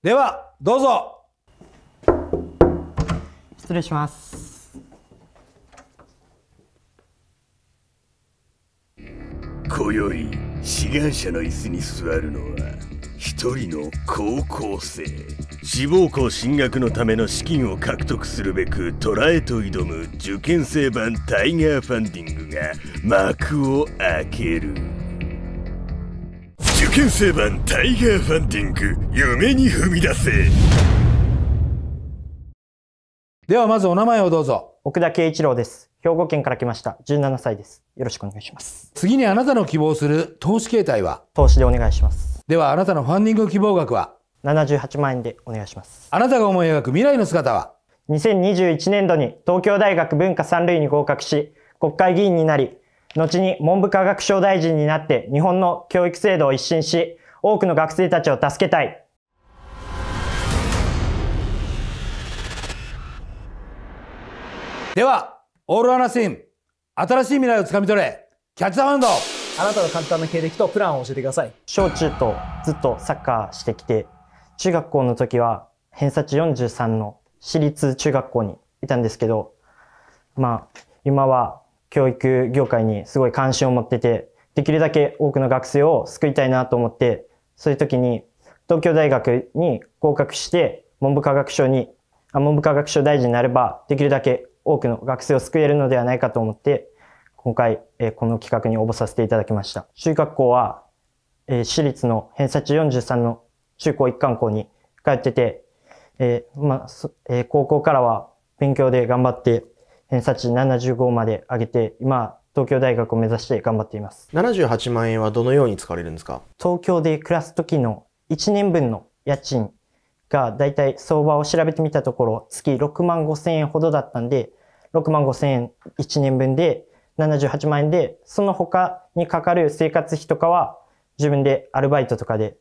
ではどうぞ失礼します今宵志願者の椅子に座るのは一人の高校生志望校進学のための資金を獲得するべく捕らえと挑む受験生版タイガーファンディングが幕を開ける。編成版タイガーファンディング夢に踏み出せではまずお名前をどうぞ奥田圭一郎です兵庫県から来ました17歳ですよろしくお願いします次にあなたの希望する投資形態は投資でお願いしますではあなたのファンディング希望額は78万円でお願いしますあなたが思い描く未来の姿は2021年度に東京大学文化三類に合格し国会議員になり後に文部科学省大臣になって日本の教育制度を一新し、多くの学生たちを助けたい。では、オールアナシン、新しい未来をつかみ取れ、キャッチザハンドあなたの簡単な経歴とプランを教えてください。小中とずっとサッカーしてきて、中学校の時は偏差値43の私立中学校にいたんですけど、まあ、今は教育業界にすごい関心を持ってて、できるだけ多くの学生を救いたいなと思って、そういう時に東京大学に合格して文部科学省に、あ文部科学省大臣になれば、できるだけ多くの学生を救えるのではないかと思って、今回、えこの企画に応募させていただきました。中学校は、え私立の偏差値43の中高一貫校に通ってて、えー、まあ、えー、高校からは勉強で頑張って、偏差値75まで上げて、今、東京大学を目指して頑張っています。78万円はどのように使われるんですか東京で暮らす時の1年分の家賃がだいたい相場を調べてみたところ、月6万5千円ほどだったんで、6万5千円1年分で78万円で、その他にかかる生活費とかは自分でアルバイトとかで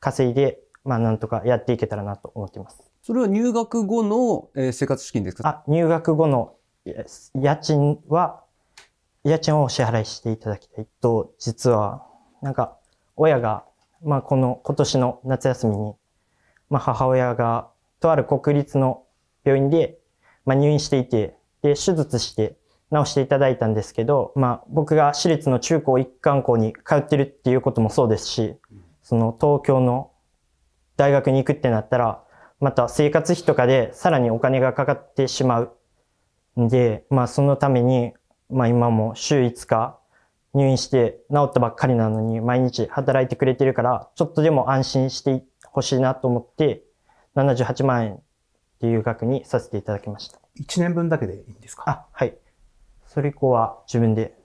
稼いで、まあなんとかやっていけたらなと思っています。それは入学後の生活資金ですかあ、入学後の家賃は、家賃をお支払いしていただきたいと、実は、なんか、親が、まあ、この今年の夏休みに、まあ、母親が、とある国立の病院で、まあ、入院していて、で、手術して治していただいたんですけど、まあ、僕が私立の中高一貫校に通ってるっていうこともそうですし、その東京の大学に行くってなったら、また生活費とかでさらにお金がかかってしまうで、まあそのために、まあ今も週5日入院して治ったばっかりなのに毎日働いてくれてるから、ちょっとでも安心してほしいなと思って、78万円っていう額にさせていただきました。1年分だけでいいんですかあ、はい。それ以降は自分で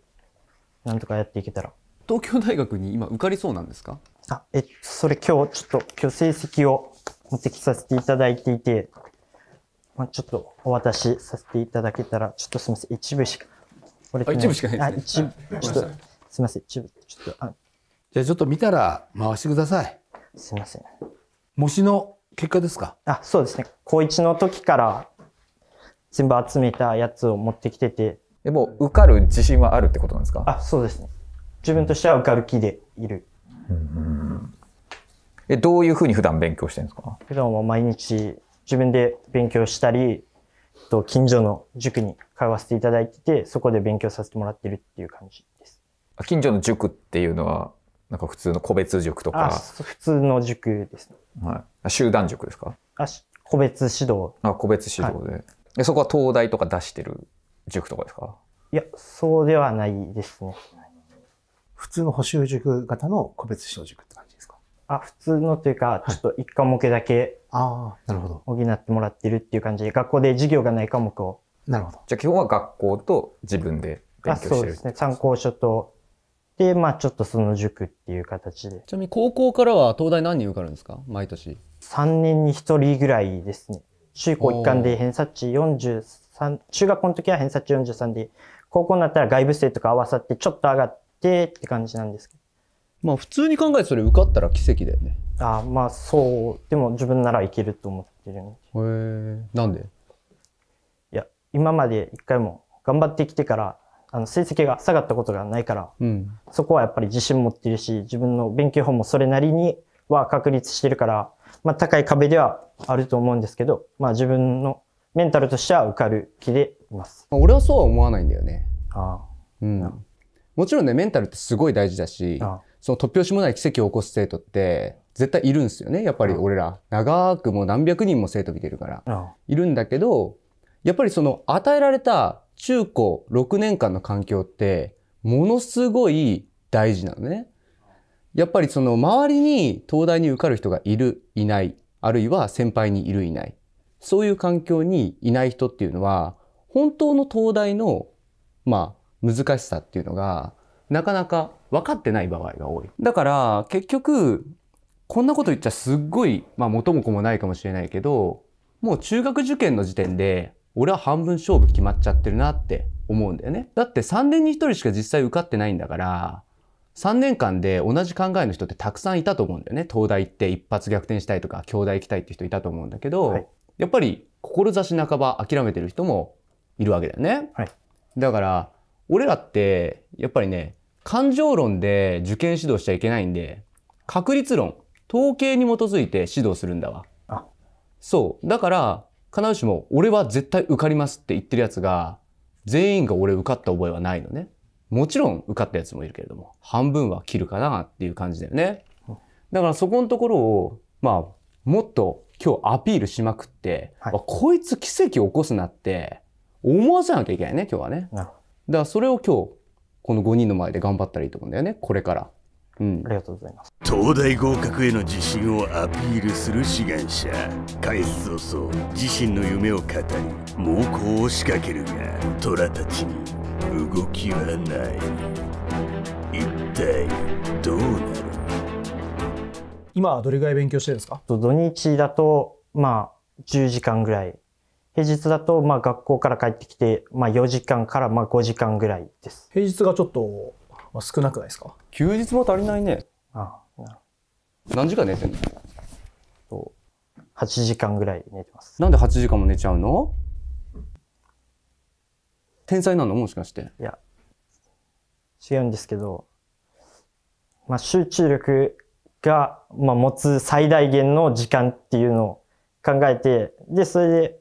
なんとかやっていけたら。東京大学に今受かりそうなんですかあ、え、それ今日ちょっと今日成績を持ってきさせていただいていて、まあ、ちょっとお渡しさせていただけたら、ちょっとすみません、一部しか。これ、一部しかないですね。あ、一部、ちょっと、すみません、一部、ちょっと、あ。じゃちょっと見たら回してください。すみません。模試の結果ですかあ、そうですね。高一の時から全部集めたやつを持ってきてて。でも、受かる自信はあるってことなんですかあ、そうですね。自分としては受かる気でいる。うんうん、え、どういうふうに普段勉強してるんですか普段は毎日自分で勉強したり、と近所の塾に通わせていただいてて、そこで勉強させてもらってるっていう感じです。近所の塾っていうのは、なんか普通の個別塾とか。普通の塾ですね。はい。集団塾ですかあ、個別指導。あ、個別指導で。はい、でそこは東大とか出してる塾とかですかいや、そうではないですね。普通の補習塾型の個別指導塾って感じですかあ、普通のというか、ちょっと一科目だけああ、なるほど。補ってもらってるっていう感じで、学校で授業がない科目を。なるほど。じゃあ基本は学校と自分で勉強してるそうですね。参考書と、で、まあちょっとその塾っていう形で。ちなみに高校からは東大何人受かるんですか毎年。3年に1人ぐらいですね。中高一貫で偏差値43、中学校の時は偏差値43で、高校になったら外部生とか合わさってちょっと上がってって感じなんですけど。まあ普通に考えてそれ受かったら奇跡だよね。あまあそうでも自分ならいけると思ってるんでへえなんでいや今まで一回も頑張ってきてからあの成績が下がったことがないから、うん、そこはやっぱり自信持ってるし自分の勉強法もそれなりには確立してるから、まあ、高い壁ではあると思うんですけど、まあ、自分のメンタルとしては受かる気でいます俺はそうは思わないんだよねああ、うん、もちろんねメンタルってすごい大事だしその突拍子もない奇跡を起こす生徒って絶対いるんですよねやっぱり俺ら、長くもう何百人も生徒見てるから、いるんだけどやっぱりその与えられた中高6年間の環境ってものすごい大事なのね。やっぱりその周りに東大に受かる人がいるいないあるいは先輩にいるいないそういう環境にいない人っていうのは本当の東大のまあ難しさっていうのがなかなか分かってない場合が多い。だから結局こんなこと言っちゃすっごい、まあ元も子もないかもしれないけど、もう中学受験の時点で、俺は半分勝負決まっちゃってるなって思うんだよね。だって3年に1人しか実際受かってないんだから、3年間で同じ考えの人ってたくさんいたと思うんだよね。東大行って一発逆転したいとか、京大行きたいって人いたと思うんだけど、はい、やっぱり志半ば諦めてる人もいるわけだよね。はい、だから、俺らって、やっぱりね、感情論で受験指導しちゃいけないんで、確率論統計に基づいて指導するんだわ。あそう。だから、必ずしも、俺は絶対受かりますって言ってるやつが、全員が俺受かった覚えはないのね。もちろん受かったやつもいるけれども、半分は切るかなっていう感じだよね。だからそこのところを、まあ、もっと今日アピールしまくって、はい、こいつ奇跡を起こすなって思わせなきゃいけないね、今日はね。だからそれを今日、この5人の前で頑張ったらいいと思うんだよね、これから。ありがとうございます東大合格への自信をアピールする志願者開始早々自身の夢を語り猛攻を仕掛けるが虎たちに動きはない一体どうなる今はどれぐらい勉強してるんですか土日だとまあ10時間ぐらい平日だとまあ学校から帰ってきてまあ4時間からまあ5時間ぐらいです平日がちょっとあ少なくないですか休日も足りないね。ああ、な何時間寝てんのほ8時間ぐらい寝てます。なんで8時間も寝ちゃうの天才なのもしかして。いや、違うんですけど、まあ、集中力が、まあ、持つ最大限の時間っていうのを考えて、で、それで、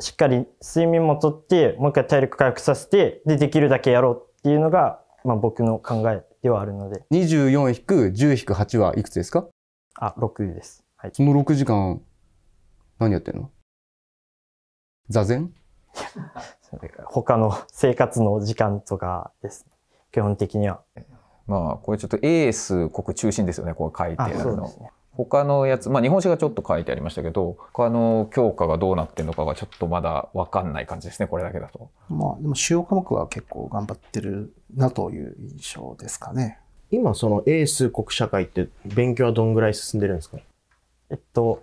しっかり睡眠もとって、もう一回体力回復させて、で、できるだけやろうっていうのが、まあ、僕の考えではあるので。24引く10引く8はいくつですかあ、6です。はい。その6時間、何やってんの座禅それから他の生活の時間とかです、基本的には。まあ、これちょっとエース国中心ですよね、こう書いてあるの。そうですね他のやつ、まあ、日本史がちょっと書いてありましたけど、他の教科がどうなってるのかがちょっとまだわかんない感じですね、これだけだと。まあ、でも主要科目は結構頑張ってるなという印象ですかね。今、その英数国社会って勉強はどんぐらい進んでるんですかえっと、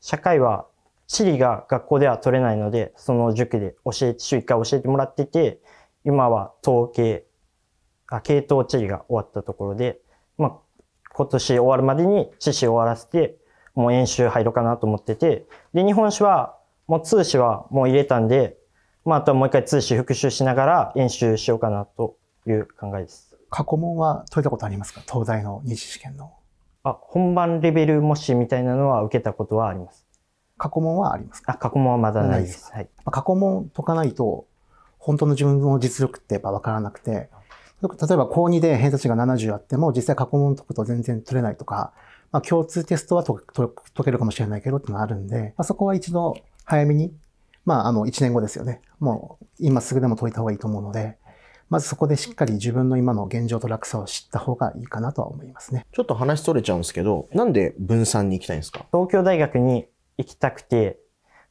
社会は地理が学校では取れないので、その塾で教えて、週1回教えてもらってて、今は統計、あ、系統地理が終わったところで、まあ、今年終わるまでに獅子終わらせて、もう演習入ろうかなと思ってて、で、日本史は、もう通史はもう入れたんで、まあ、あとはもう一回通史復習しながら演習しようかなという考えです。過去問は解いたことありますか東大の二次試験の。あ、本番レベル模試みたいなのは受けたことはあります。過去問はありますかあ、過去問はまだないです。ですはい、過去問解かないと、本当の自分の実力ってやっぱ分からなくて、例えば高2で偏差値が70あっても、実際過去問解くと全然取れないとか、まあ、共通テストは解けるかもしれないけどってのがあるんで、まあ、そこは一度早めに、まあ、あの、1年後ですよね。もう、今すぐでも解いた方がいいと思うので、まずそこでしっかり自分の今の現状と落差を知った方がいいかなとは思いますね。ちょっと話取れちゃうんですけど、なんで分散に行きたいんですか東京大学に行きたくて、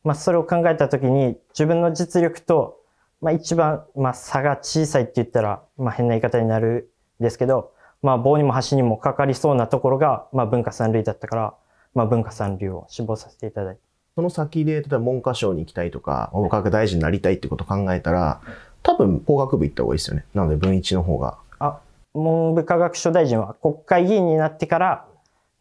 まあ、それを考えたときに、自分の実力とまあ一番、まあ差が小さいって言ったら、まあ変な言い方になるんですけど、まあ棒にも橋にもかかりそうなところが、まあ文化三類だったから、まあ文化三類を志望させていただいて。その先で、例えば文科省に行きたいとか、文科学大臣になりたいってことを考えたら、多分工学部行った方がいいですよね。なので文一の方が。あ、文部科学省大臣は国会議員になってから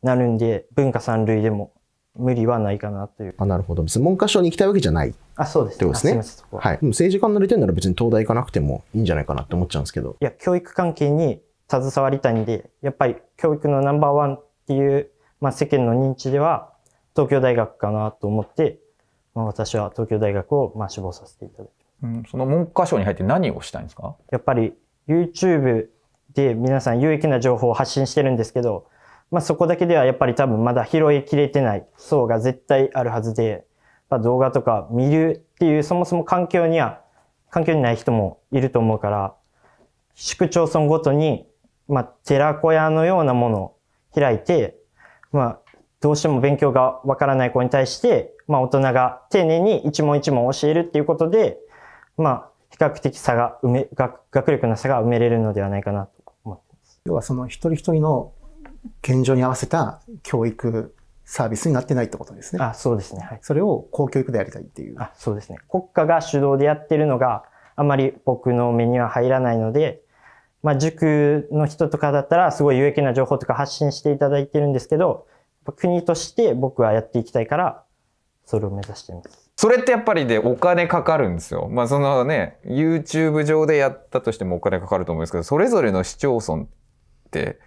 なるんで、文化三類でも無理はないかなという。あなるほど。別に文科省に行きたいわけじゃない。あ、そうです、ね。ってことですね。はい。でも政治家になりたいなら別に東大行かなくてもいいんじゃないかなって思っちゃうんですけど。いや、教育関係に携わりたいんで、やっぱり教育のナンバーワンっていう、まあ世間の認知では、東京大学かなと思って、まあ、私は東京大学をまあ志望させていただきます、うん。その文科省に入って何をしたいんですかやっぱり YouTube で皆さん有益な情報を発信してるんですけど、まあ、そこだけではやっぱり多分まだ拾いきれてない層が絶対あるはずで、まあ、動画とか見るっていうそもそも環境には、環境にない人もいると思うから、市区町村ごとに、まあ、寺小屋のようなものを開いて、まあ、どうしても勉強がわからない子に対して、まあ、大人が丁寧に一問一問教えるっていうことで、まあ、比較的差が埋め学、学力の差が埋めれるのではないかなと思ってます。要はその一人一人の現状に合わせた教育サービスになってないってことですね。あ、そうですね。はい、それを公教育でやりたいっていう。あ、そうですね。国家が主導でやってるのがあんまり僕の目には入らないので、まあ、塾の人とかだったらすごい有益な情報とか発信していただいてるんですけど、国として僕はやっていきたいから、それを目指してます。それってやっぱりでお金かかるんですよ。まあそのね、YouTube 上でやったとしてもお金かかると思うんですけど、それぞれの市町村って、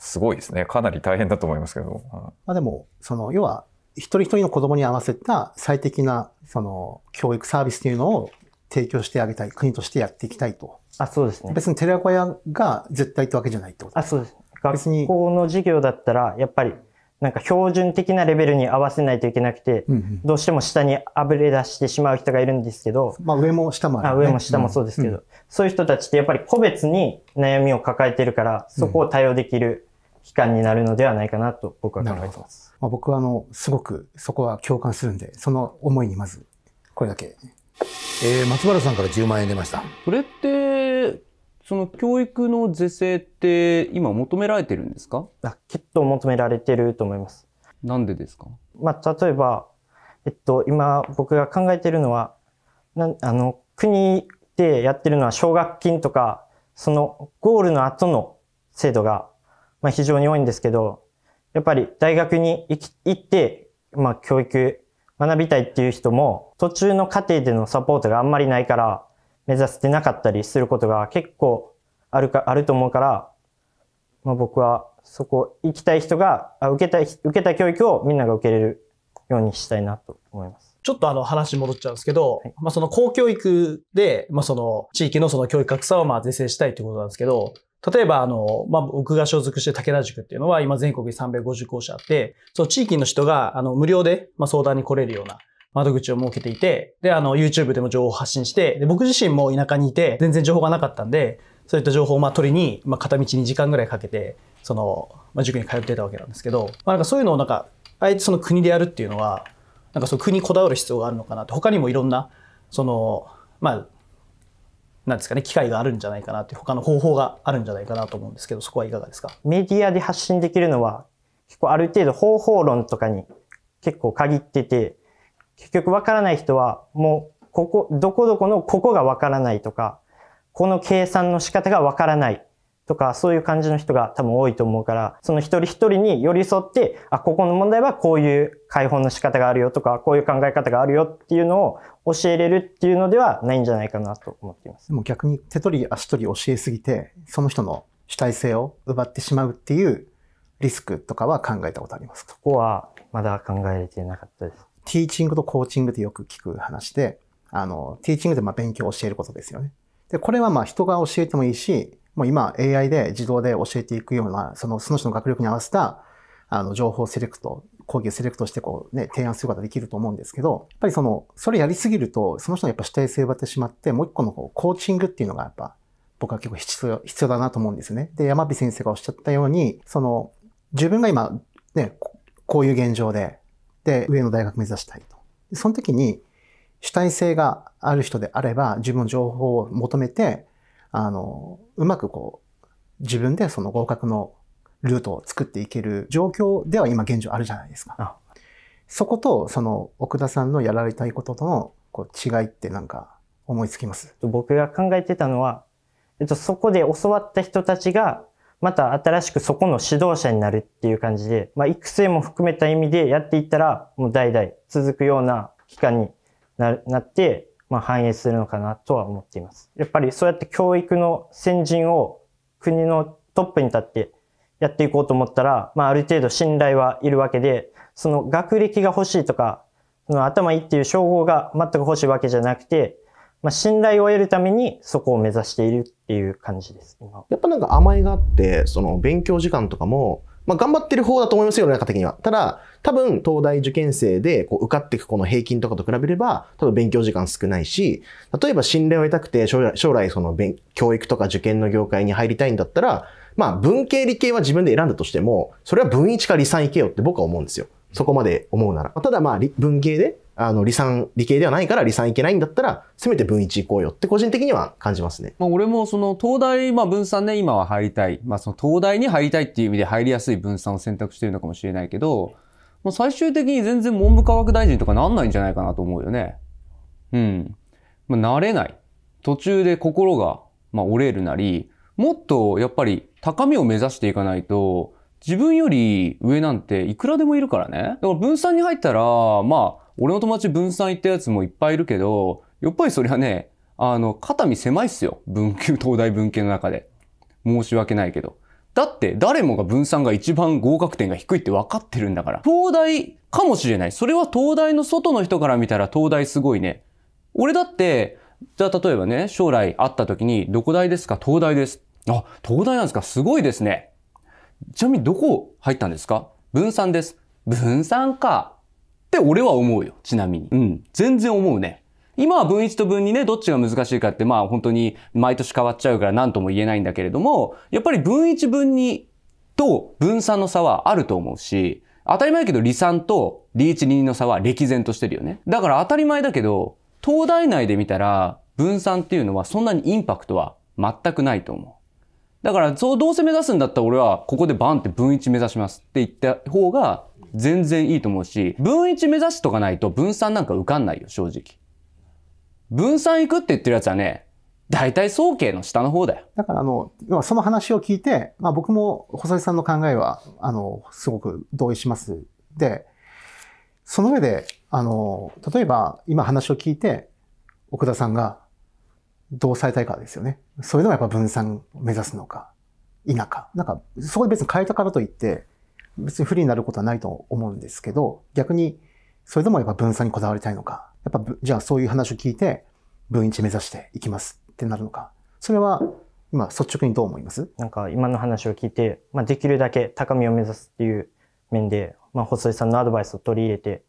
すごいですね。かなり大変だと思いますけど。まあ、でも、その、要は、一人一人の子供に合わせた最適な、その、教育サービスというのを提供してあげたい。国としてやっていきたいと。あ、そうですね。別に寺子屋が絶対ってわけじゃないってことあ、そうです。学校の授業だったら、やっぱり、なんか標準的なレベルに合わせないといけなくて、うんうん、どうしても下にあぶれ出してしまう人がいるんですけど、まあ上も下もある、ね、あ上も下もそうですけど、うんうん、そういう人たちってやっぱり個別に悩みを抱えてるから、そこを対応できる期間になるのではないかなと僕は考えてます。まあ、僕はあのすごくそこは共感するんで、その思いにまずこれだけ。えー、松原さんから10万円出ました。それってその教育の是正って今求められてるんですか？あ、きっと求められてると思います。なんでですか？まあ、例えばえっと今僕が考えてるのはなあの国でやってるのは奨学金とかそのゴールの後の制度がまあ、非常に多いんですけど、やっぱり大学に行って、まあ、教育学びたいっていう人も、途中の過程でのサポートがあんまりないから、目指してなかったりすることが結構あるか、あると思うから、まあ、僕はそこ、行きたい人が、あ受けたい、受けた教育をみんなが受けれるようにしたいなと思います。ちょっとあの話戻っちゃうんですけど、はい、まあその公教育で、まあその地域のその教育格差をまあ是正したいということなんですけど、例えば、あの、まあ、僕が所属している武田塾っていうのは、今全国に350校舎あって、そう、地域の人が、あの、無料で、まあ、相談に来れるような窓口を設けていて、で、あの、YouTube でも情報を発信して、で、僕自身も田舎にいて、全然情報がなかったんで、そういった情報を、まあ、取りに、まあ、片道2時間ぐらいかけて、その、まあ、塾に通ってたわけなんですけど、まあ、なんかそういうのを、なんか、あえてその国でやるっていうのは、なんかそう、国にこだわる必要があるのかなって、他にもいろんな、その、まあ、なんですかね、機会があるんじゃないかなって他の方法があるんじゃないかなと思うんですけど、そこはいかがですかメディアで発信できるのは、結構ある程度方法論とかに結構限ってて、結局わからない人は、もう、ここ、どこどこのここがわからないとか、この計算の仕方がわからないとか、そういう感じの人が多分多いと思うから、その一人一人に寄り添って、あ、ここの問題はこういう解放の仕方があるよとか、こういう考え方があるよっていうのを教えれるっていうのではないんじゃないかなと思っています。でも逆に手取り足取り教えすぎて、その人の主体性を奪ってしまうっていうリスクとかは考えたことありますかそこはまだ考えれてなかったです。ティーチングとコーチングでよく聞く話で、あの、ティーチングでまあ勉強を教えることですよね。で、これはまあ人が教えてもいいし、もう今 AI で自動で教えていくような、そのその人の学力に合わせた、あの、情報セレクト、講義をセレクトしてこうね、提案することができると思うんですけど、やっぱりその、それやりすぎると、その人のやっぱ主体性を奪ってしまって、もう一個のこうコーチングっていうのがやっぱ、僕は結構必要、必要だなと思うんですね。で、山火先生がおっしゃったように、その、自分が今、ね、こういう現状で、で、上の大学目指したいと。その時に、主体性がある人であれば、自分の情報を求めて、あの、うまくこう、自分でその合格のルートを作っていける状況では今現状あるじゃないですか。そこと、その奥田さんのやられたいこととのこう違いってなんか思いつきます僕が考えてたのは、えっと、そこで教わった人たちが、また新しくそこの指導者になるっていう感じで、まあ、育成も含めた意味でやっていったら、もう代々続くような期間になって、まあ、反映するのかなとは思っています。やっぱりそうやって教育の先陣を国のトップに立ってやっていこうと思ったら、まあ、ある程度信頼はいるわけで、その学歴が欲しいとか、その頭いいっていう称号が全く欲しいわけじゃなくて、まあ、信頼を得るためにそこを目指しているっていう感じです。やっぱなんか甘えがあって、その勉強時間とかも、まあ、頑張ってる方だと思いますよ、世の中的には。ただ、多分、東大受験生でこう受かっていくこの平均とかと比べれば、多分勉強時間少ないし、例えば信頼を得たくて将来、将来その勉、教育とか受験の業界に入りたいんだったら、まあ、文系理系は自分で選んだとしても、それは文1か理3行けよって僕は思うんですよ。そこまで思うなら。ただまあ、文系であの、理算、理系ではないから理算いけないんだったら、せめて分一行こうよって個人的には感じますね。まあ、俺もその、東大、まあ、分散ね、今は入りたい。まあ、その、東大に入りたいっていう意味で入りやすい分散を選択してるのかもしれないけど、まあ、最終的に全然文部科学大臣とかなんないんじゃないかなと思うよね。うん。まあ、慣れない。途中で心が、まあ、折れるなり、もっと、やっぱり、高みを目指していかないと、自分より上なんていくらでもいるからね。だから分散に入ったら、まあ、俺の友達分散行ったやつもいっぱいいるけど、やっぱりそりゃね、あの、肩身狭いっすよ。文系、東大文系の中で。申し訳ないけど。だって誰もが分散が一番合格点が低いって分かってるんだから。東大かもしれない。それは東大の外の人から見たら東大すごいね。俺だって、じゃあ例えばね、将来会った時に、どこ大ですか東大です。あ、東大なんですかすごいですね。ちなみにどこ入ったんですか分散です。分散か。って俺は思うよ。ちなみに。うん。全然思うね。今は分1と分2ね、どっちが難しいかって、まあ本当に毎年変わっちゃうから何とも言えないんだけれども、やっぱり分1分2と分3の差はあると思うし、当たり前だけど離散とリーチ2の差は歴然としてるよね。だから当たり前だけど、東大内で見たら分散っていうのはそんなにインパクトは全くないと思う。だから、そう、どうせ目指すんだったら俺はここでバンって分1目指しますって言った方が全然いいと思うし、分一目指しとかないと分散なんか受かんないよ、正直。分散行くって言ってるやつはね、大体総計の下の方だよ。だからあの、その話を聞いて、まあ僕も細井さんの考えは、あの、すごく同意します。で、その上で、あの、例えば今話を聞いて、奥田さんがどうされたいかですよね。そういうのがやっぱ分散を目指すのか、否か。なんか、そこで別に変えたからといって、別に不利になることはないと思うんですけど、逆に、それでもやっぱ分散にこだわりたいのか、やっぱ、じゃあそういう話を聞いて、分一目指していきますってなるのか、それは今率直にどう思いますなんか今の話を聞いて、まあ、できるだけ高みを目指すっていう面で、まあ、細井さんのアドバイスを取り入れて、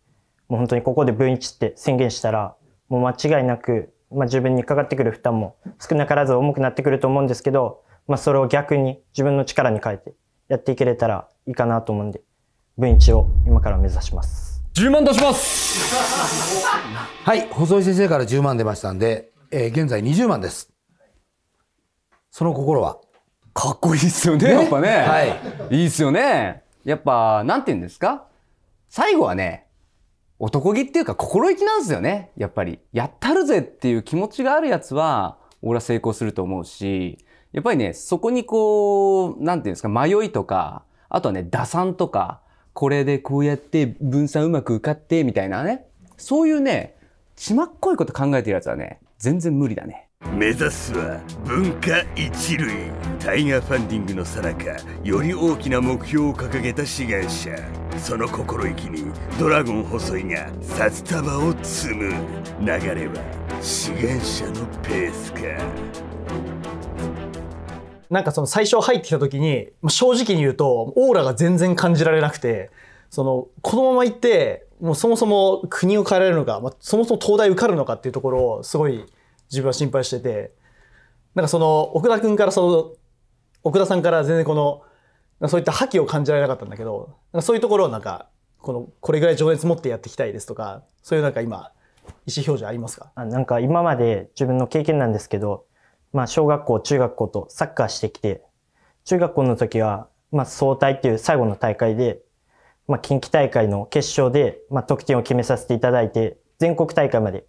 もう本当にここで分一って宣言したら、もう間違いなく、まあ、自分にかかってくる負担も少なからず重くなってくると思うんですけど、まあ、それを逆に自分の力に変えてやっていけれたら、いいかなと思うんで、分一を今から目指します。10万出します はい、細井先生から10万出ましたんで、えー、現在20万です。その心はかっこいいっすよね、やっぱね。はい。いいっすよね。やっぱ、なんて言うんですか最後はね、男気っていうか心意気なんですよね。やっぱり。やったるぜっていう気持ちがあるやつは、俺は成功すると思うし、やっぱりね、そこにこう、なんていうんですか、迷いとか、あとはね、打算とか、これでこうやって分散うまく受かって、みたいなね。そういうね、ちまっこいこと考えてるやつはね、全然無理だね。目指すは文化一類タイガーファンディングの最中より大きな目標を掲げた志願者その心意気にドラゴン細井が札束を積む流れは志願者のペースかなんかその最初入ってきた時に、ま正直に言うと、オーラが全然感じられなくて、その、このまま行って、もうそもそも国を変えられるのか、まあ、そもそも東大受かるのかっていうところをすごい自分は心配してて、なんかその、奥田んからその、奥田さんから全然この、そういった覇気を感じられなかったんだけど、そういうところをなんか、この、これぐらい情熱持ってやっていきたいですとか、そういうなんか今、意思表示ありますかあなんか今まで自分の経験なんですけど、まあ、小学校、中学校とサッカーしてきて、中学校の時は、まあ、総体っていう最後の大会で、まあ、近畿大会の決勝で、まあ、得点を決めさせていただいて、全国大会まで、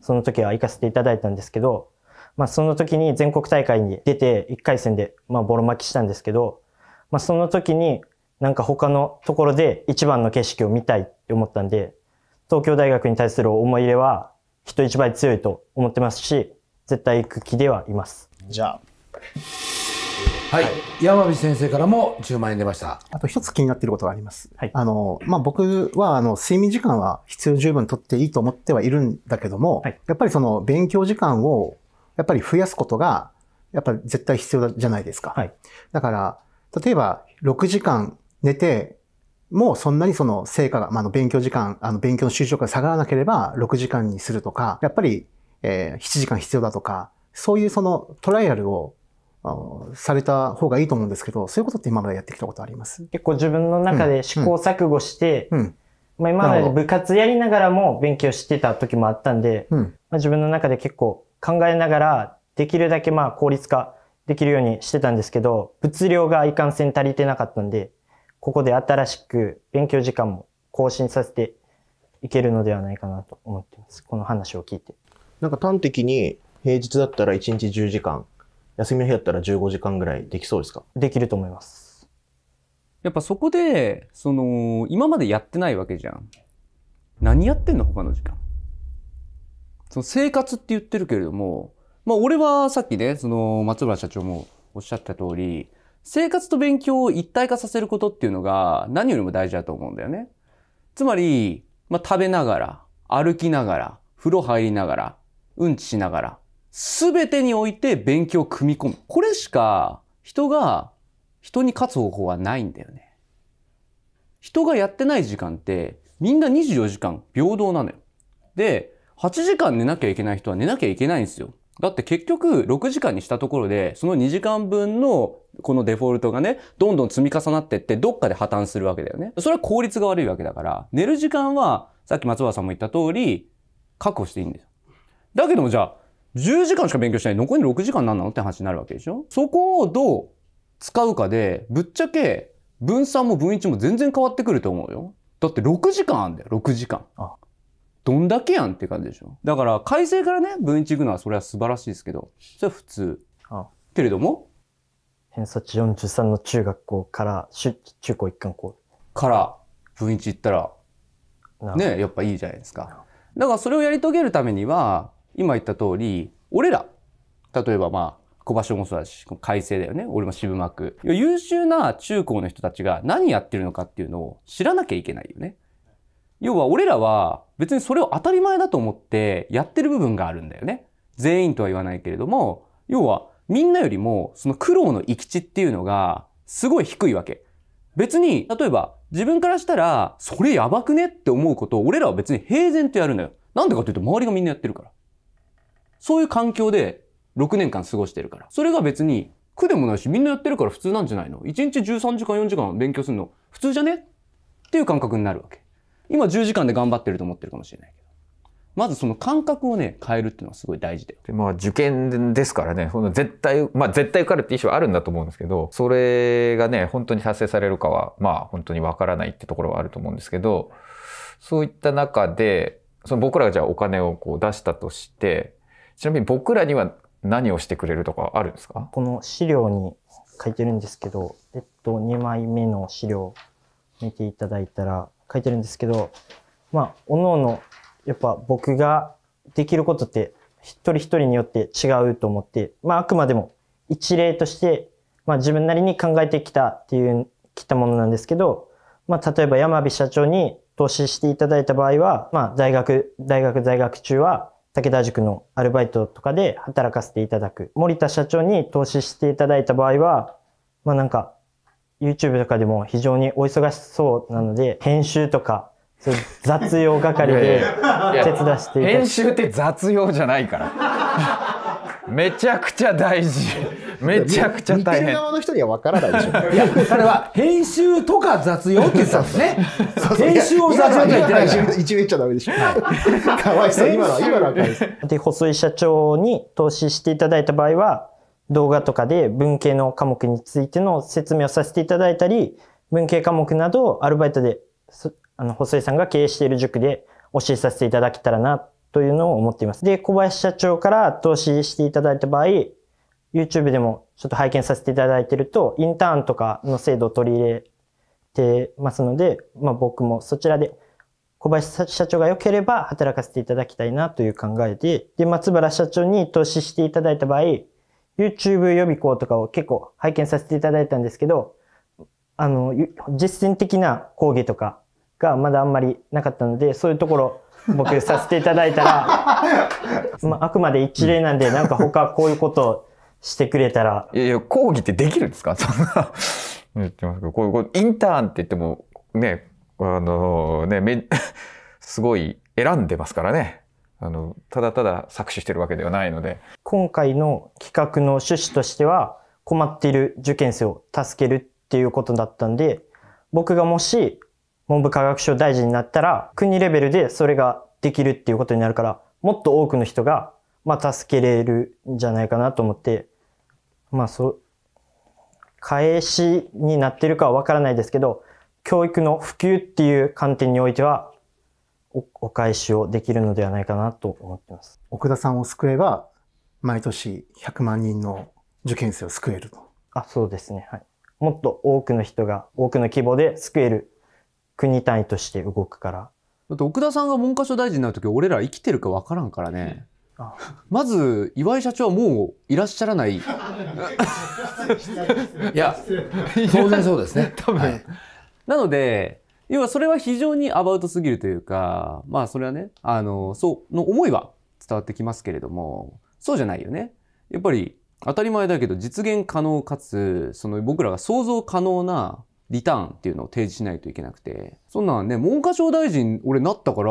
その時は行かせていただいたんですけど、まあ、その時に全国大会に出て、1回戦で、まあ、ボロ負けしたんですけど、まあ、その時に、なんか他のところで一番の景色を見たいって思ったんで、東京大学に対する思い入れは人一倍強いと思ってますし、絶対行く気ではいます。じゃはい、はい、山火先生からも10万円出ました。あと一つ気になっていることがあります。はい、あの、まあ、僕は、あの、睡眠時間は必要十分とっていいと思ってはいるんだけども、はい、やっぱりその勉強時間を、やっぱり増やすことが、やっぱり絶対必要じゃないですか。はい、だから、例えば6時間寝て、もうそんなにその成果が、まあ、の勉強時間、あの勉強の就職が下がらなければ6時間にするとか、やっぱりえー、7時間必要だとか、そういうそのトライアルをされた方がいいと思うんですけど、そういうことって今までやってきたことあります結構自分の中で試行錯誤して、うん、うんまあ、今まで部活やりながらも勉強してた時もあったんで、うん、まあ、自分の中で結構考えながらできるだけまあ効率化できるようにしてたんですけど物量がいかんせん足りてなかったんでここで新しく勉強時間も更新させていけるのではないかなと思ってますこの話を聞いて。なんか端的に平日だったら1日10時間、休みの日だったら15時間ぐらいできそうですかできると思います。やっぱそこで、その、今までやってないわけじゃん。何やってんの他の時間。その生活って言ってるけれども、まあ俺はさっきね、その松原社長もおっしゃった通り、生活と勉強を一体化させることっていうのが何よりも大事だと思うんだよね。つまり、まあ食べながら、歩きながら、風呂入りながら、うんちしながら、すべてにおいて勉強を組み込む。これしか人が、人に勝つ方法はないんだよね。人がやってない時間って、みんな24時間平等なのよ。で、8時間寝なきゃいけない人は寝なきゃいけないんですよ。だって結局6時間にしたところで、その2時間分のこのデフォルトがね、どんどん積み重なってってどっかで破綻するわけだよね。それは効率が悪いわけだから、寝る時間はさっき松原さんも言った通り、確保していいんですよ。だけどもじゃあ、10時間しか勉強しない、残り6時間なんなのって話になるわけでしょそこをどう使うかで、ぶっちゃけ分散も分一も全然変わってくると思うよ。だって6時間あんだよ、6時間。どんだけやんって感じでしょ。だから、改正からね、分一行くのはそれは素晴らしいですけど、それは普通。けれども偏差値43の中学校から、中高一貫校。から、分一行ったら、ね、やっぱいいじゃないですか。だからそれをやり遂げるためには、今言った通り、俺ら、例えばまあ、小橋もそうだし、改正だよね。俺も渋幕。優秀な中高の人たちが何やってるのかっていうのを知らなきゃいけないよね。要は俺らは別にそれを当たり前だと思ってやってる部分があるんだよね。全員とは言わないけれども、要はみんなよりもその苦労の行き地っていうのがすごい低いわけ。別に、例えば自分からしたらそれやばくねって思うことを俺らは別に平然とやるのよ。なんでかっていうと周りがみんなやってるから。そういう環境で6年間過ごしてるから。それが別に苦でもないし、みんなやってるから普通なんじゃないの ?1 日13時間4時間勉強するの普通じゃねっていう感覚になるわけ。今10時間で頑張ってると思ってるかもしれないけど。まずその感覚をね、変えるっていうのはすごい大事だよ。でまあ受験ですからね、その絶対、まあ絶対受かるって意思はあるんだと思うんですけど、それがね、本当に達成されるかは、まあ本当にわからないってところはあると思うんですけど、そういった中で、その僕らがじゃあお金をこう出したとして、ちなみに僕らには何をしてくれるとかあるんですかこの資料に書いてるんですけど、えっと、2枚目の資料見ていただいたら書いてるんですけど、まあ、おのおの、やっぱ僕ができることって一人一人によって違うと思って、まあ、あくまでも一例として、まあ、自分なりに考えてきたっていう、きたものなんですけど、まあ、例えば山火社長に投資していただいた場合は、まあ、大学、大学在学中は、武田塾のアルバイトとかで働かせていただく。森田社長に投資していただいた場合は、まあなんか、YouTube とかでも非常にお忙しそうなので、編集とか、そういう雑用係で手伝していただく。て。編集って雑用じゃないから。めちゃくちゃ大事。めちゃくちゃ大変。見て側の人には分からないでしょ。いや、彼は編集とか雑用って言ってたんですね。編集を雑用って言ってないら。一応言っちゃダメでしょ。かわいそう。今のは、今のはです。で、細井社長に投資していただいた場合は、動画とかで文系の科目についての説明をさせていただいたり、文系科目などアルバイトで、あの、細井さんが経営している塾で教えさせていただけたらなというのを思っています。で、小林社長から投資していただいた場合、YouTube でもちょっと拝見させていただいてると、インターンとかの制度を取り入れてますので、まあ、僕もそちらで小林社長が良ければ働かせていただきたいなという考えで、で、松原社長に投資していただいた場合、YouTube 予備校とかを結構拝見させていただいたんですけど、あの、実践的な講義とかがまだあんまりなかったので、そういうところ僕させていただいたら、まあ、あくまで一例なんで、なんか他こういうことしてくれたら。いやいや、講義ってできるんですか そんな言ってますけど、こういうインターンって言っても、ね、あのね、め、すごい選んでますからね。あの、ただただ搾取してるわけではないので。今回の企画の趣旨としては、困っている受験生を助けるっていうことだったんで、僕がもし文部科学省大臣になったら、国レベルでそれができるっていうことになるから、もっと多くの人が、まあ、助けれるんじゃないかなと思って、まあ、そう、返しになってるかはわからないですけど、教育の普及っていう観点においては、お返しをできるのではないかなと思ってます。奥田さんを救えば、毎年100万人の受験生を救えると。あ、そうですね。はい。もっと多くの人が、多くの規模で救える国単位として動くから。だって奥田さんが文科省大臣になる時俺ら生きてるか分からんからね。ああまず岩井社長はもういらっしゃらないいや当然そうですね 多分、はい、なので要はそれは非常にアバウトすぎるというかまあそれはねあのそうの思いは伝わってきますけれどもそうじゃないよねやっぱり当たり前だけど実現可能かつその僕らが想像可能なリターンっていうのを提示しないといけなくて、そんなんね、文科省大臣俺なったから、あ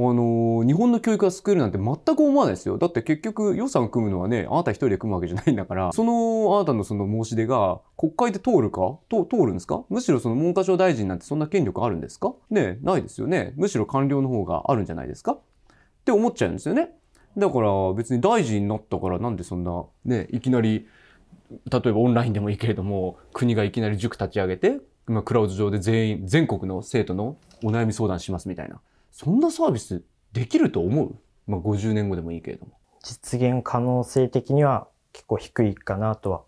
のー、日本の教育が救えるなんて全く思わないですよ。だって結局予算組むのはね、あなた一人で組むわけじゃないんだから、そのあなたのその申し出が国会で通るかと通るんですかむしろその文科省大臣なんてそんな権力あるんですかねないですよね。むしろ官僚の方があるんじゃないですかって思っちゃうんですよね。だから別に大臣になったからなんでそんなね、いきなり例えばオンラインでもいいけれども国がいきなり塾立ち上げて今クラウド上で全員全国の生徒のお悩み相談しますみたいなそんなサービスできると思う、まあ、50年後でもいいけれども実現可能性的には結構低いかなとは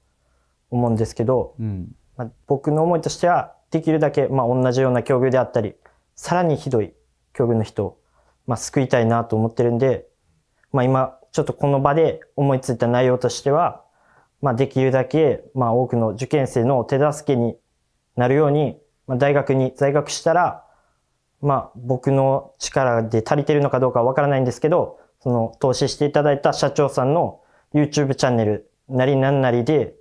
思うんですけど、うん、まあ、僕の思いとしてはできるだけ、まあ、同じような境遇であったりさらにひどい境遇の人を、まあ、救いたいなと思ってるんで、まあ、今ちょっとこの場で思いついた内容としてはまあ、できるだけ、まあ、多くの受験生の手助けになるように、まあ、大学に在学したら、まあ、僕の力で足りてるのかどうかわからないんですけど、その、投資していただいた社長さんの YouTube チャンネルなりなんなりで、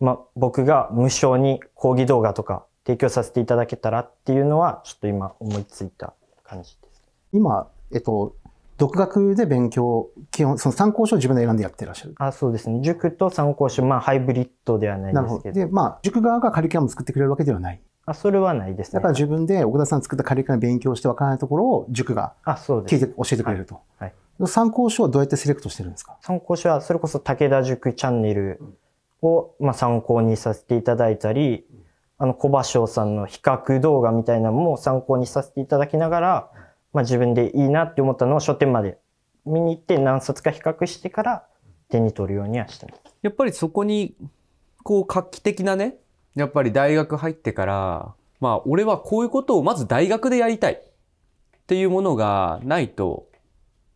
まあ、僕が無償に講義動画とか提供させていただけたらっていうのは、ちょっと今思いついた感じです。今、えっと、独学で勉強、基本、その参考書を自分で選んでやってらっしゃる。あそうですね。塾と参考書、まあ、ハイブリッドではないですけど。で、まあ、塾側がカリキュラム作ってくれるわけではない。あ、それはないですね。だから自分で小田さん作ったカリキュラム勉強してわからないところを塾が聞いて、教えてくれると。はい、はい、参考書はどうやってセレクトしてるんですか参考書は、それこそ武田塾チャンネルを、まあ、参考にさせていただいたり、あの、小橋さんの比較動画みたいなのも参考にさせていただきながら、まあ、自分でいいなって思ったのを書店まで見に行って何冊か比較してから手に取るようにはしてます。やっぱりそこにこう画期的なねやっぱり大学入ってからまあ俺はこういうことをまず大学でやりたいっていうものがないと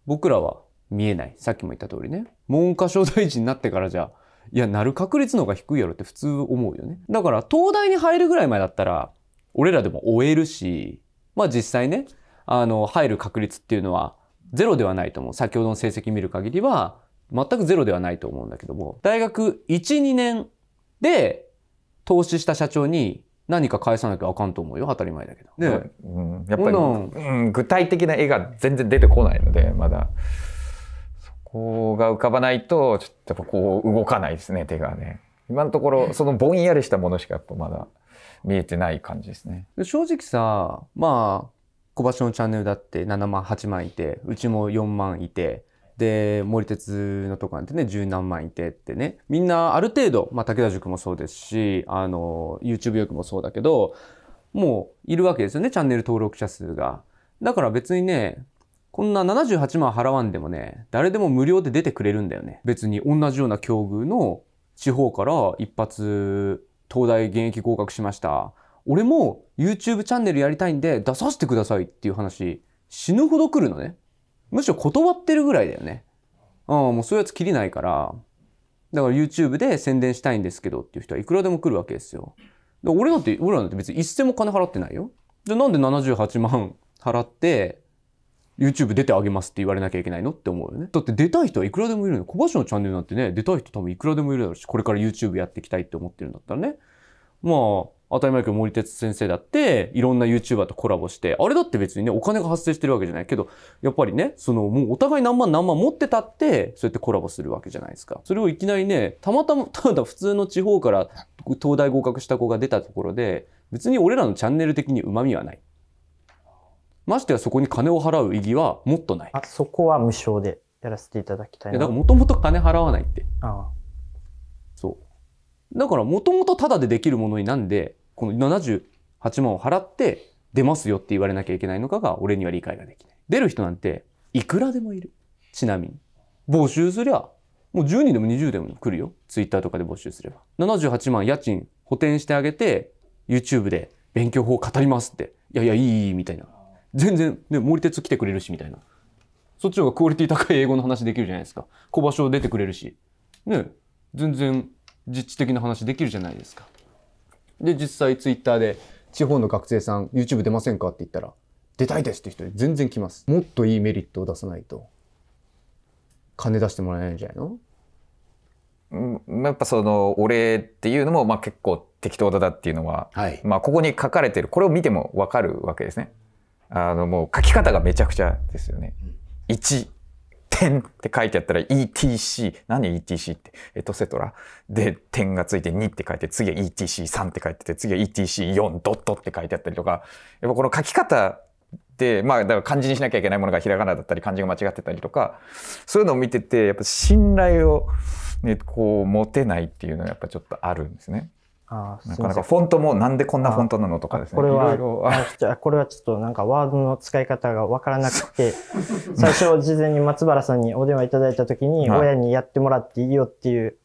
僕らは見えないさっきも言った通りね文科省大臣になってからじゃいやなる確率の方が低いやろって普通思うよねだから東大に入るぐらい前だったら俺らでも終えるしまあ実際ねあの、入る確率っていうのはゼロではないと思う。先ほどの成績見る限りは、全くゼロではないと思うんだけども、大学1、2年で投資した社長に何か返さなきゃあかんと思うよ当たり前だけど、ね、うん、やっぱり、うん、具体的な絵が全然出てこないのでまだそこが浮かばないとちょっとやっぱこう動かないですね手がね今のところ そのぼんやりしたものしかやっぱまだ見えてない感じですね正直さまあ小橋のチャンネルだって7万8万いてうちも4万いてで森鉄のとこなんてね十何万いてってねみんなある程度、まあ、武田塾もそうですしあの YouTube よくもそうだけどもういるわけですよねチャンネル登録者数が。だから別にねこんな78万払わんでもね誰でも無料で出てくれるんだよね。別に同じような境遇の地方から一発東大現役合格しました俺も YouTube チャンネルやりたいんで出させてくださいっていう話、死ぬほど来るのね。むしろ断ってるぐらいだよね。ああ、もうそういうやつ切りないから、だから YouTube で宣伝したいんですけどっていう人はいくらでも来るわけですよ。俺なんて、俺なんて別に一銭も金払ってないよ。じゃあなんで78万払って、YouTube 出てあげますって言われなきゃいけないのって思うよね。だって出たい人はいくらでもいるの。小林のチャンネルなんてね、出たい人多分いくらでもいるだろうし、これから YouTube やっていきたいって思ってるんだったらね。まあ、当たり前く森哲先生だって、いろんな YouTuber とコラボして、あれだって別にね、お金が発生してるわけじゃないけど、やっぱりね、その、もうお互い何万何万持ってたって、そうやってコラボするわけじゃないですか。それをいきなりね、たまたま、ただ普通の地方から東大合格した子が出たところで、別に俺らのチャンネル的に旨味はない。ましてやそこに金を払う意義はもっとない。あ、そこは無償でやらせていただきたいな。いや、だからもともと金払わないって。ああ。そう。だからもともとタダでできるものになんで、この78万を払って出ますよって言われなきゃいけないのかが俺には理解ができない。出る人なんていくらでもいる。ちなみに。募集すりゃ、もう10人でも20でも来るよ。ツイッターとかで募集すれば。78万家賃補填してあげて、YouTube で勉強法を語りますって。いやいや、いい、いい、みたいな。全然、ね、森鉄来てくれるし、みたいな。そっちの方がクオリティ高い英語の話できるじゃないですか。小場所出てくれるし。ね、全然実地的な話できるじゃないですか。で、実際ツイッターで、地方の学生さん、YouTube 出ませんかって言ったら、出たいですって人全然来ます。もっといいメリットを出さないと、金出してもらえないんじゃないのやっぱそのお礼っていうのもまあ結構適当だっていうのは、はい、まあここに書かれてるこれを見ても分かるわけですね。あのもう書き方がめちゃくちゃですよね。1点って書いてあったら ETC。何 ETC って。エトセトラで点がついて2って書いて、次は ETC3 って書いてて、次は ETC4 ドットって書いてあったりとか、やっぱこの書き方で、まあだから漢字にしなきゃいけないものがひらがなだったり漢字が間違ってたりとか、そういうのを見てて、やっぱ信頼をね、こう持てないっていうのはやっぱちょっとあるんですね。あなかなかフォントもなんでこんなフォントなのとかですね。これは、これはちょっとなんかワードの使い方がわからなくて、最初事前に松原さんにお電話いただいた時に、親にやってもらっていいよっていう、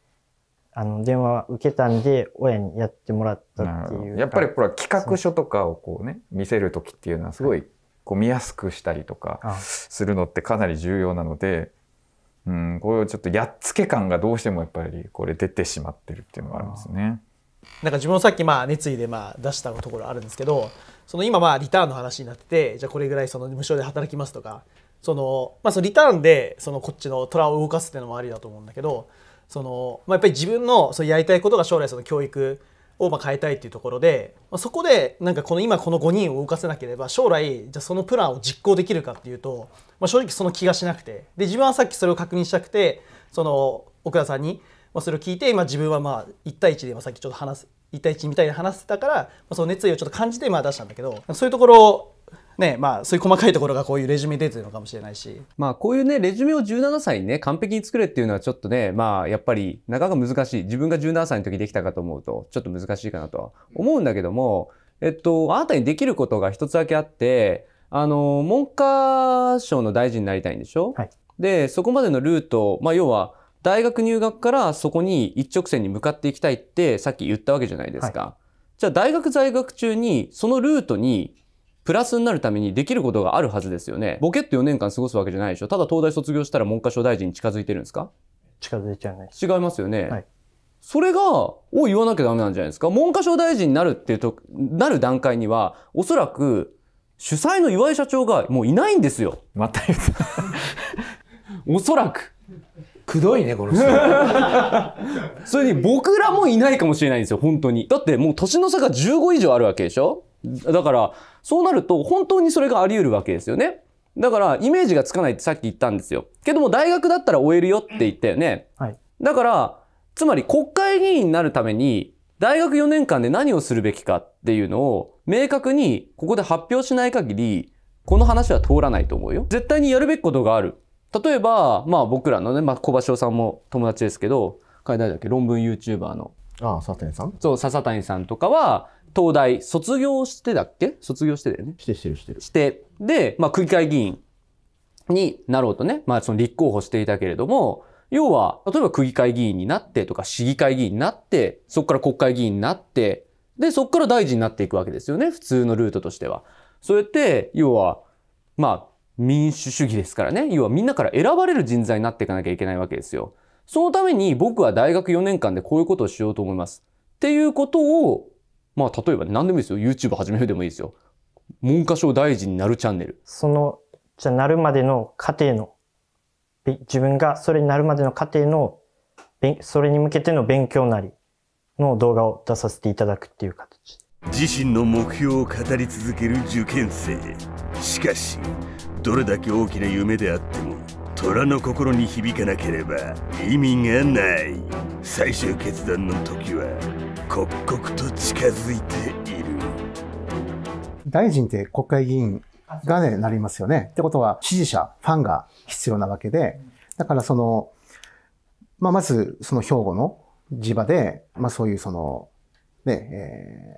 あの、電話受けたんで、親にやってもらったっていう。やっぱりこれは企画書とかをこうね、見せる時っていうのはすごいこう見やすくしたりとかするのってかなり重要なので、うん、こういうちょっとやっつけ感がどうしてもやっぱりこれ出てしまってるっていうのがあるんですね。なんか自分もさっきまあ熱意でまあ出したところあるんですけどその今まあリターンの話になっててじゃあこれぐらいその無償で働きますとかその,、まあ、そのリターンでそのこっちの虎を動かすっていうのもありだと思うんだけどその、まあ、やっぱり自分のそのやりたいことが将来その教育をまあ変えたいっていうところで、まあ、そこでなんかこの今この5人を動かせなければ将来じゃそのプランを実行できるかっていうと、まあ、正直その気がしなくてで自分はさっきそれを確認したくてその奥田さんにまあ、それを聞いて、まあ、自分はまあ1対1で、まあ、さっきちょっと話す1対1みたいに話せたから、まあ、その熱意をちょっと感じてまあ出したんだけどそういうところねまあ、そういう細かいところがこういうレジュメ出てるのかもしれないし。まあこういうね、レジュメを17歳にね、完璧に作れっていうのはちょっとね、まあやっぱりなかなか難しい。自分が17歳の時できたかと思うと、ちょっと難しいかなとは思うんだけども、えっと、あなたにできることが一つだけあって、あの、文科省の大臣になりたいんでしょ、はい、で、そこまでのルート、まあ要は、大学入学からそこに一直線に向かっていきたいってさっき言ったわけじゃないですか。はい、じゃあ大学在学中にそのルートにプラスになるためにできることがあるはずですよね。ボケッと4年間過ごすわけじゃないでしょ。ただ東大卒業したら文科省大臣に近づいてるんですか近づいちゃうね違いますよね。はい、それが、を言わなきゃダメなんじゃないですか。文科省大臣になるっていうと、なる段階には、おそらく、主催の岩井社長がもういないんですよ。また言った。おそらく。くどいね、この人。それに僕らもいないかもしれないんですよ、本当に。だってもう年の差が15以上あるわけでしょだから、そうなると本当にそれがあり得るわけですよね。だから、イメージがつかないってさっき言ったんですよ。けども、大学だったら終えるよって言ったよね。はい。だから、つまり国会議員になるために、大学4年間で何をするべきかっていうのを、明確にここで発表しない限り、この話は通らないと思うよ。絶対にやるべきことがある。例えば、まあ、僕らのね、まあ、小橋さんも友達ですけど海誰だっけ論文 YouTuber のああ笹谷さんそう笹谷さんとかは東大卒業してだっけ卒業してだよねしてしてるしてるしてで、まあ、区議会議員になろうとね、まあ、その立候補していたけれども要は例えば区議会議員になってとか市議会議員になってそこから国会議員になってでそこから大臣になっていくわけですよね普通のルートとしては。そやって要はまあ民主主義ですからね。要はみんなから選ばれる人材になっていかなきゃいけないわけですよ。そのために僕は大学4年間でこういうことをしようと思います。っていうことを、まあ例えば何でもいいですよ。YouTube 始めるでもいいですよ。文科省大臣になるチャンネル。その、じゃなるまでの過程の、自分がそれになるまでの過程の、それに向けての勉強なりの動画を出させていただくっていう形。自身の目標を語り続ける受験生。しかし、どれだけ大きな夢であっても虎の心に響かなければ意味がない最終決断の時は刻々と近づいている大臣って国会議員がねなりますよねってことは支持者ファンが必要なわけでだからその、まあ、まずその兵庫の地場で、まあ、そういうそのね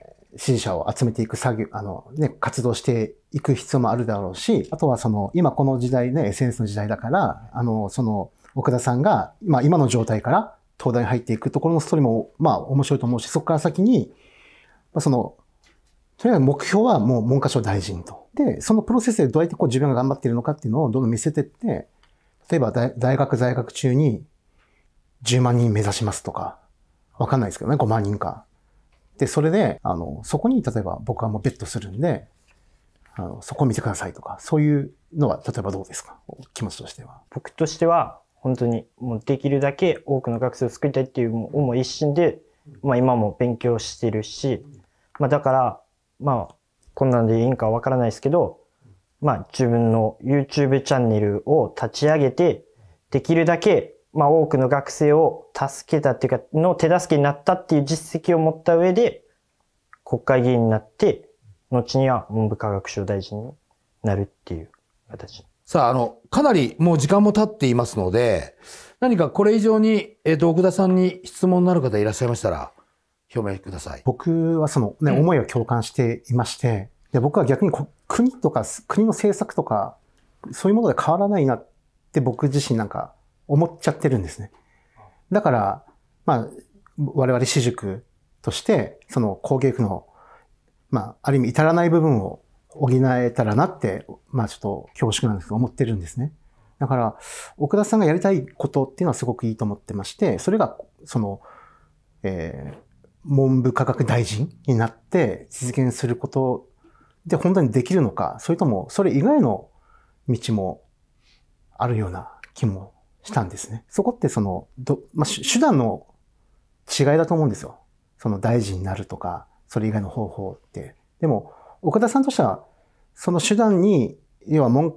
えー支持者を集めていく作業、あのね、活動していく必要もあるだろうし、あとはその、今この時代ね、SNS の時代だから、あの、その、奥田さんが、まあ今の状態から東大に入っていくところのストーリーも、まあ面白いと思うし、そこから先に、まあその、とりあえず目標はもう文科省大臣と。で、そのプロセスでどうやってこう自分が頑張っているのかっていうのをどんどん見せてって、例えば大学在学中に10万人目指しますとか、わかんないですけどね、5万人か。で、それで、あの、そこに例えば僕はもうベッドするんで、あの、そこ見てくださいとか、そういうのは例えばどうですか気持ちとしては。僕としては、本当にもうできるだけ多くの学生を作りたいっていう思い一心で、まあ今も勉強してるし、まあだから、まあこんなんでいいんかわからないですけど、まあ自分の YouTube チャンネルを立ち上げて、できるだけまあ、多くの学生を助けたっていうか、の手助けになったっていう実績を持った上で、国会議員になって、後には文部科学省大臣になるっていう形。さあ、あの、かなりもう時間も経っていますので、何かこれ以上に、えっ、ー、と、奥田さんに質問のある方いらっしゃいましたら、表明ください。僕はそのね、思いを共感していまして、で僕は逆に国とか、国の政策とか、そういうもので変わらないなって僕自身なんか思っちゃってるんですね。だから、まあ、我々私塾として、その工芸区の、まあ、ある意味至らない部分を補えたらなって、まあちょっと恐縮なんですけど、思ってるんですね。だから、奥田さんがやりたいことっていうのはすごくいいと思ってまして、それが、その、えー、文部科学大臣になって実現することで本当にできるのか、それともそれ以外の道もあるような気もしたんですね。そこってその、どまあ、手段の違いだと思うんですよ。その大臣になるとか、それ以外の方法って。でも、岡田さんとしては、その手段に、要は文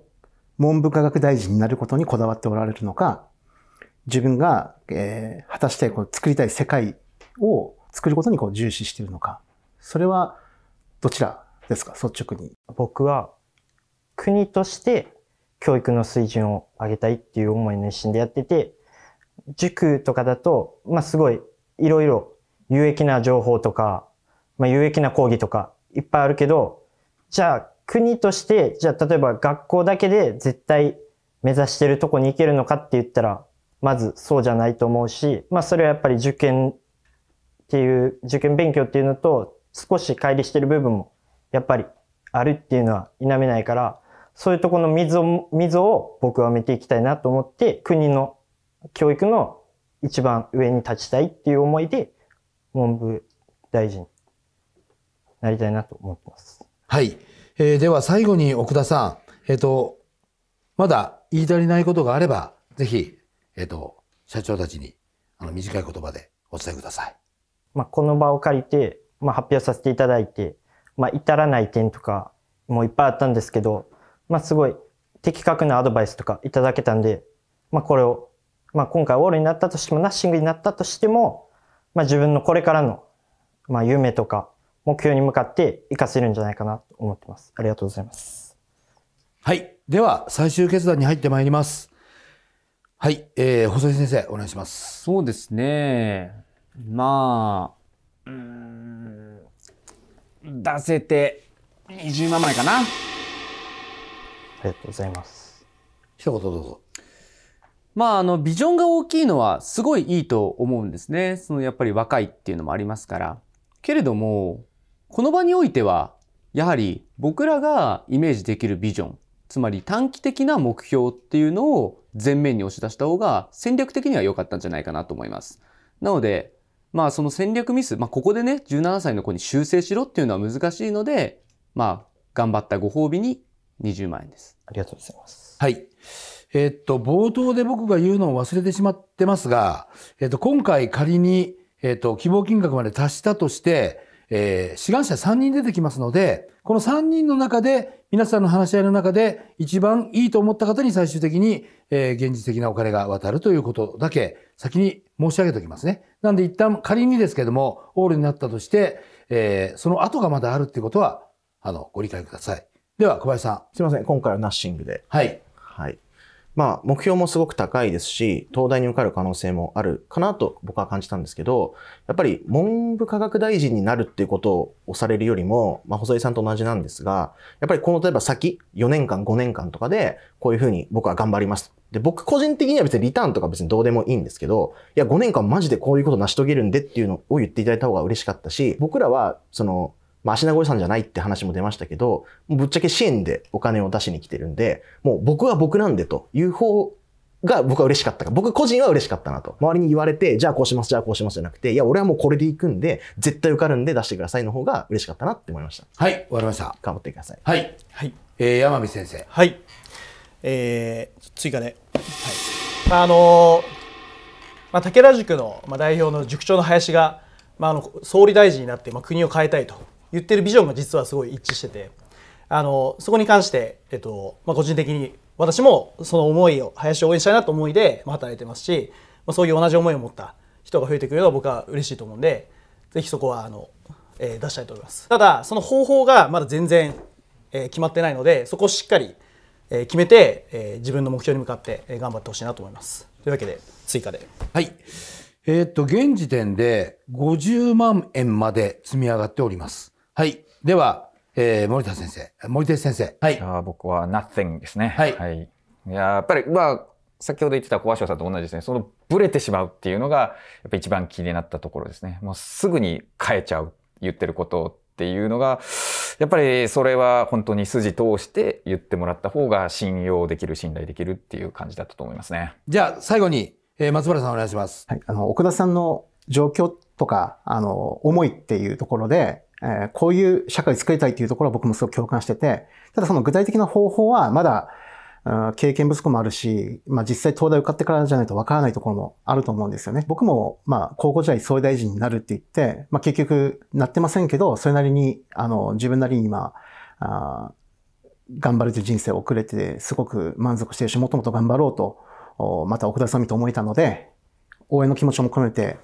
文部科学大臣になることにこだわっておられるのか、自分が、えー、果たしてこう作りたい世界を作ることにこう重視しているのか、それはどちらですか、率直に。僕は国として教育の水準を上げたいっていう思いの一心でやってて、塾とかだと、まあ、すごい、いろいろ有益な情報とか、まあ、有益な講義とかいっぱいあるけど、じゃあ国として、じゃあ例えば学校だけで絶対目指してるとこに行けるのかって言ったら、まずそうじゃないと思うし、まあそれはやっぱり受験っていう、受験勉強っていうのと少し乖離してる部分もやっぱりあるっていうのは否めないから、そういうとこの溝溝を僕は埋めていきたいなと思って、国の教育の一番上に立ちたいっていう思いで、文部大臣になりたいなと思ってます。はい。えー、では最後に奥田さん、えっ、ー、と、まだ言い足りないことがあれば、ぜひ、えっ、ー、と、社長たちに、あの、短い言葉でお伝えください。まあ、この場を借りて、まあ、発表させていただいて、まあ、至らない点とかもいっぱいあったんですけど、まあ、すごい的確なアドバイスとかいただけたんで、まあ、これを、まあ、今回オールになったとしても、ナッシングになったとしても、まあ、自分のこれからの、まあ、夢とか目標に向かって活かせるんじゃないかなと思ってます。ありがとうございます。はい。では、最終決断に入ってまいります。はい、えー、細井先生、お願いします。そうですね。まあ、うん、出せて20万枚かな。ありがとうございます。一言どうぞ。まあ、あの、ビジョンが大きいのはすごいいいと思うんですね。その、やっぱり若いっていうのもありますから。けれども、この場においては、やはり僕らがイメージできるビジョン、つまり短期的な目標っていうのを前面に押し出した方が戦略的には良かったんじゃないかなと思います。なので、まあその戦略ミス、まあここでね、17歳の子に修正しろっていうのは難しいので、まあ頑張ったご褒美に20万円です。ありがとうございます。はい。えっと、冒頭で僕が言うのを忘れてしまってますが、えっと、今回仮に、えっと、希望金額まで達したとして、えー、志願者3人出てきますので、この3人の中で、皆さんの話し合いの中で、一番いいと思った方に最終的に、えー、現実的なお金が渡るということだけ、先に申し上げておきますね。なんで一旦仮にですけども、オールになったとして、えー、その後がまだあるっていうことは、あの、ご理解ください。では小林さん。すいません、今回はナッシングで。はい。はい。まあ、目標もすごく高いですし、東大に受かる可能性もあるかなと僕は感じたんですけど、やっぱり文部科学大臣になるっていうことを押されるよりも、まあ、細井さんと同じなんですが、やっぱりこの例えば先、4年間、5年間とかで、こういうふうに僕は頑張ります。で、僕個人的には別にリターンとか別にどうでもいいんですけど、いや、5年間マジでこういうこと成し遂げるんでっていうのを言っていただいた方が嬉しかったし、僕らは、その、まあ、足名越さんじゃないって話も出ましたけど、ぶっちゃけ支援でお金を出しに来てるんで、もう僕は僕なんでという方が僕は嬉しかったか。僕個人は嬉しかったなと。周りに言われて、じゃあこうします、じゃあこうしますじゃなくて、いや、俺はもうこれで行くんで、絶対受かるんで出してくださいの方が嬉しかったなって思いました。はい、終わりました。頑張ってください。はい。はい。えー、山見先生。はい。えー、追加で。はい。あのー、まあ、武田塾の代表の塾長の林が、まあ、あの総理大臣になって、まあ、国を変えたいと言ってるビジョンが実はすごい一致しててあのそこに関して、えっとまあ、個人的に私もその思いを林を応援したいなと思いで働いてますし、まあ、そういう同じ思いを持った人が増えてくれれば僕は嬉しいと思うんでぜひそこはあの、えー、出したいと思いますただその方法がまだ全然、えー、決まってないのでそこをしっかり、えー、決めて、えー、自分の目標に向かって、えー、頑張ってほしいなと思いますというわけで追加ではいえー、っと現時点で50万円まで積み上がっておりますはい。では、えー、森田先生。森田先生。はい。あ僕は nothing ですね。はい。はい、いややっぱり、まあ、先ほど言ってた小鷲さんと同じですね。そのブレてしまうっていうのが、やっぱ一番気になったところですね。もうすぐに変えちゃう。言ってることっていうのが、やっぱりそれは本当に筋通して言ってもらった方が信用できる、信頼できるっていう感じだったと思いますね。じゃあ最後に、えー、松原さんお願いします。はい。あの、奥田さんの状況とか、あの、思いっていうところで、えこういう社会を作りたいっていうところは僕もすごく共感してて、ただその具体的な方法はまだ、経験不足もあるし、まあ実際東大受かってからじゃないとわからないところもあると思うんですよね。僕もまあ高校時代総理大臣になるって言って、まあ結局なってませんけど、それなりにあの自分なりに今、あ頑張るという人生を送れてすごく満足しているし、もともと頑張ろうと、また奥田さん見て思えたので、応援の気持ちも込めて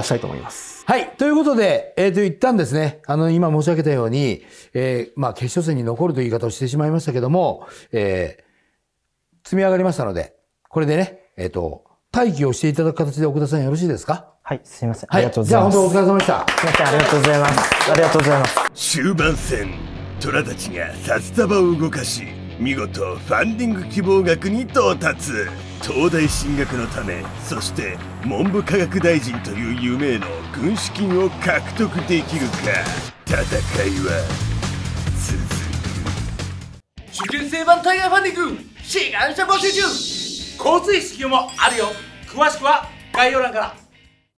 出したいと思います。はい。ということで、えっ、ー、と、一旦ですね、あの、今申し上げたように、えー、まあ、決勝戦に残るという言い方をしてしまいましたけども、えー、積み上がりましたので、これでね、えっ、ー、と、待機をしていただく形で奥田さんよろしいですかはい、すいません。ありがとうございます。はい、じゃあ本当お疲れ様でした。すみません、ありがとうございます。ありがとうございます。終盤戦、虎たちが札束を動かし、見事、ファンディング希望額に到達。東大進学のためそして文部科学大臣という夢への軍資金を獲得できるか戦いは続く受験生版タイヤファンディング志願者募集中交通費支給もあるよ詳しくは概要欄から